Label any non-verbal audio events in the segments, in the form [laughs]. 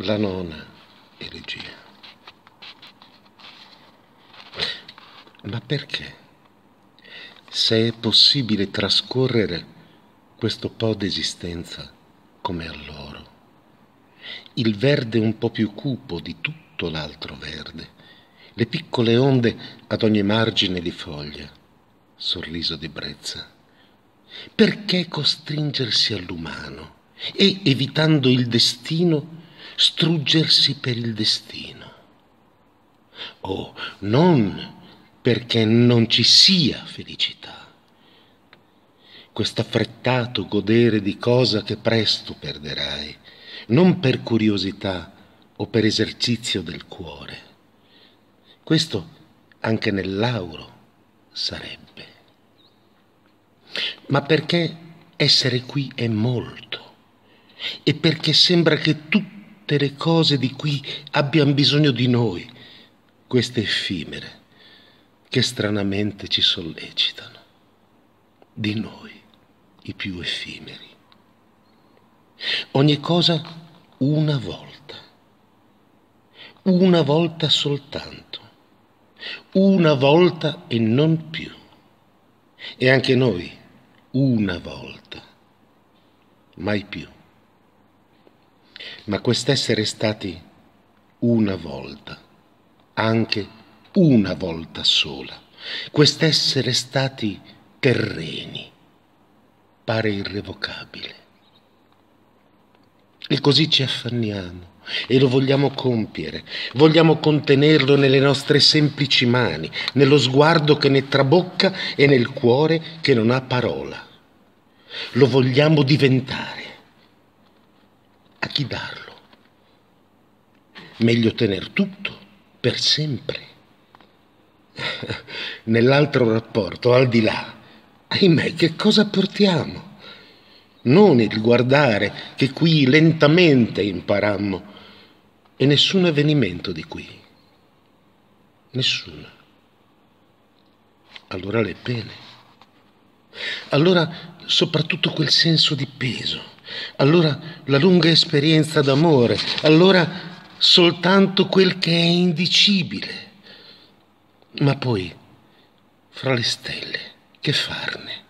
La nona elegia. Ma perché? Se è possibile trascorrere questo po' d'esistenza come alloro, il verde un po' più cupo di tutto l'altro verde, le piccole onde ad ogni margine di foglia, sorriso di brezza. Perché costringersi all'umano e, evitando il destino, struggersi per il destino. O non perché non ci sia felicità. Questo affrettato godere di cosa che presto perderai, non per curiosità o per esercizio del cuore. Questo anche nell'auro sarebbe. Ma perché essere qui è molto e perché sembra che tutto tutte le cose di cui abbiamo bisogno di noi, queste effimere, che stranamente ci sollecitano, di noi, i più effimeri. Ogni cosa una volta, una volta soltanto, una volta e non più. E anche noi, una volta, mai più ma quest'essere stati una volta, anche una volta sola, quest'essere stati terreni, pare irrevocabile. E così ci affanniamo e lo vogliamo compiere, vogliamo contenerlo nelle nostre semplici mani, nello sguardo che ne trabocca e nel cuore che non ha parola. Lo vogliamo diventare chi darlo. Meglio tener tutto per sempre. [laughs] Nell'altro rapporto, al di là, ahimè, che cosa portiamo? Non il guardare che qui lentamente imparammo e nessun avvenimento di qui. Nessuno. Allora le pene allora soprattutto quel senso di peso, allora la lunga esperienza d'amore, allora soltanto quel che è indicibile. Ma poi, fra le stelle, che farne?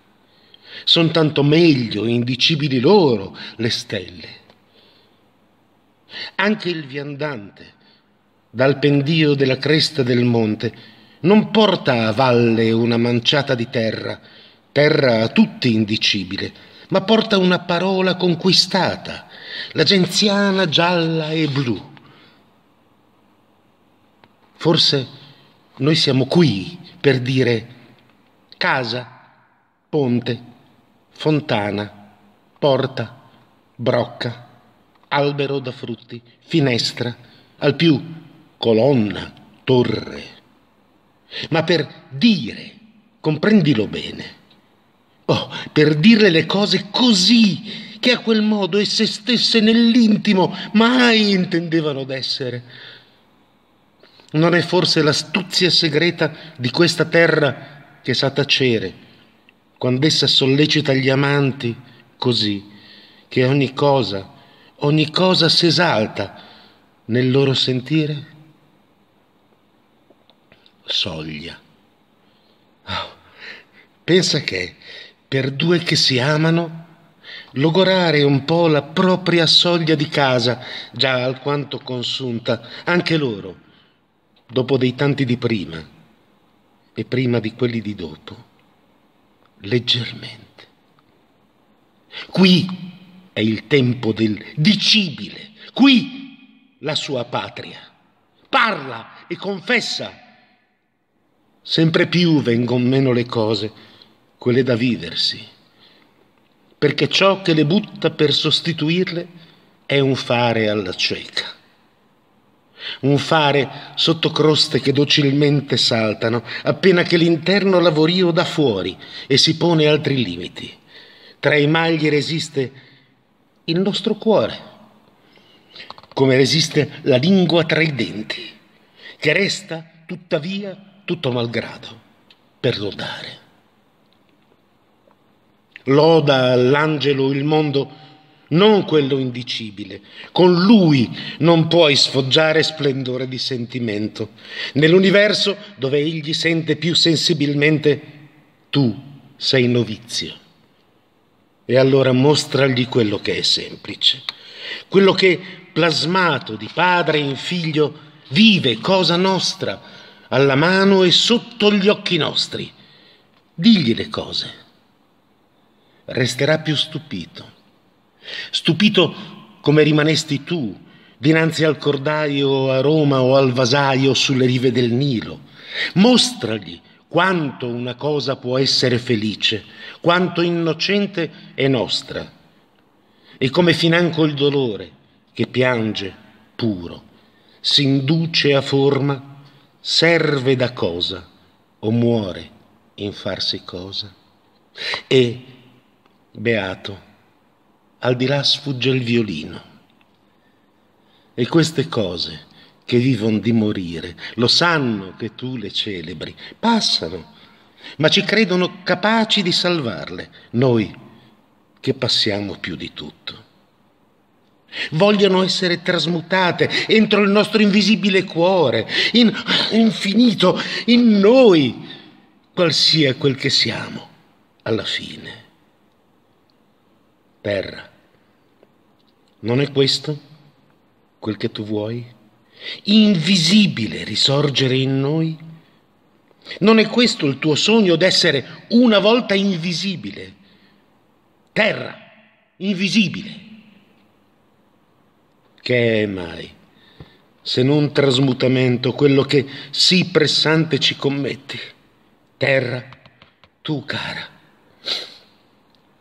Sono tanto meglio, indicibili loro, le stelle. Anche il viandante, dal pendio della cresta del monte, non porta a valle una manciata di terra, terra a tutti indicibile, ma porta una parola conquistata, la genziana gialla e blu. Forse noi siamo qui per dire casa, ponte, fontana, porta, brocca, albero da frutti, finestra, al più colonna, torre. Ma per dire, comprendilo bene, Oh, per dirle le cose così, che a quel modo esse stesse nell'intimo mai intendevano d'essere. Non è forse l'astuzia segreta di questa terra che sa tacere, quando essa sollecita gli amanti così, che ogni cosa, ogni cosa s'esalta nel loro sentire? Soglia. Oh, pensa che per due che si amano, logorare un po' la propria soglia di casa, già alquanto consunta, anche loro, dopo dei tanti di prima e prima di quelli di dopo, leggermente. Qui è il tempo del dicibile, qui la sua patria. Parla e confessa. Sempre più vengono meno le cose quelle da viversi, perché ciò che le butta per sostituirle è un fare alla cieca, un fare sotto croste che docilmente saltano, appena che l'interno lavorio dà fuori e si pone altri limiti. Tra i magli resiste il nostro cuore, come resiste la lingua tra i denti, che resta tuttavia tutto malgrado per lodare. Loda all'angelo il mondo, non quello indicibile. Con lui non puoi sfoggiare splendore di sentimento. Nell'universo dove egli sente più sensibilmente, tu sei novizio. E allora mostragli quello che è semplice, quello che, plasmato di padre in figlio, vive cosa nostra, alla mano e sotto gli occhi nostri. Digli le cose resterà più stupito. Stupito come rimanesti tu dinanzi al cordaio a Roma o al vasaio sulle rive del Nilo. Mostragli quanto una cosa può essere felice, quanto innocente è nostra, e come financo il dolore che piange puro, si induce a forma, serve da cosa o muore in farsi cosa. E Beato, al di là sfugge il violino. E queste cose che vivono di morire, lo sanno che tu le celebri, passano, ma ci credono capaci di salvarle, noi che passiamo più di tutto. Vogliono essere trasmutate entro il nostro invisibile cuore, in infinito, in noi, qualsiasi quel che siamo, alla fine terra. Non è questo quel che tu vuoi? Invisibile risorgere in noi? Non è questo il tuo sogno d'essere una volta invisibile? Terra, invisibile. Che è mai, se non trasmutamento, quello che sì pressante ci commetti? Terra, tu cara.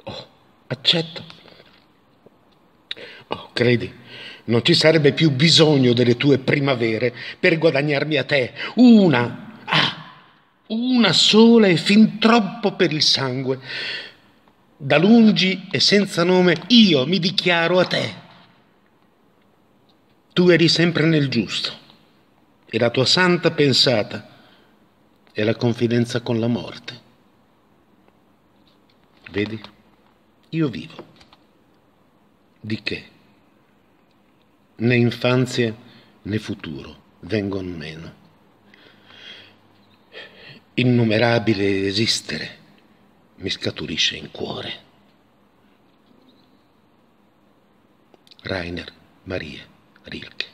Oh, accetto credi? Non ci sarebbe più bisogno delle tue primavere per guadagnarmi a te una, ah, una sola e fin troppo per il sangue. Da lungi e senza nome io mi dichiaro a te. Tu eri sempre nel giusto e la tua santa pensata è la confidenza con la morte. Vedi? Io vivo. Di che? né infanzie né futuro vengono meno. Innumerabile esistere mi scaturisce in cuore. Rainer Maria Rilke.